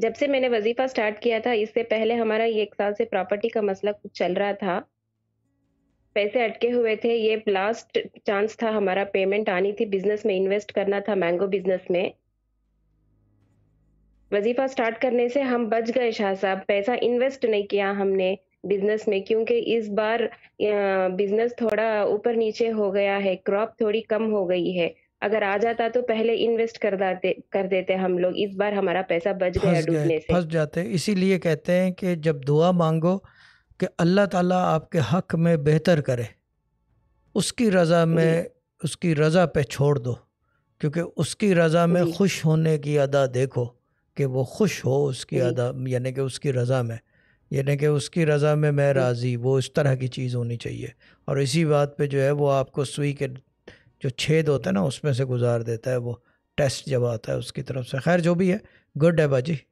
जब से मैंने वजीफा स्टार्ट किया था इससे पहले हमारा ये एक साल से प्रॉपर्टी का मसला कुछ चल रहा था पैसे अटके हुए थे ये लास्ट चांस था हमारा पेमेंट आनी थी बिजनेस में इन्वेस्ट करना था मैंगो बिजनेस में वजीफा स्टार्ट करने से हम बच गए शाह साहब पैसा इन्वेस्ट नहीं किया हमने बिजनेस में क्योंकि इस बार बिजनेस थोड़ा ऊपर नीचे हो गया है क्रॉप थोड़ी कम हो गई है अगर आ जाता तो पहले इन्वेस्ट कर दाते कर देते हम लोग इस बार हमारा पैसा बच गया डूबने से फंस जाते इसीलिए कहते हैं कि जब दुआ मांगो कि अल्लाह ताला आपके हक में बेहतर करे उसकी रज़ा में उसकी रज़ा पे छोड़ दो क्योंकि उसकी रज़ा में खुश होने की अदा देखो कि वो खुश हो उसकी अदा यानी कि उसकी रज़ा में यानी कि उसकी रज़ा में मैं राज़ी वो इस तरह की चीज़ होनी चाहिए और इसी बात पे जो है वो आपको सुई के जो छेद होता है ना उसमें से गुजार देता है वो टेस्ट जब आता है उसकी तरफ से खैर जो भी है गुड है बाजी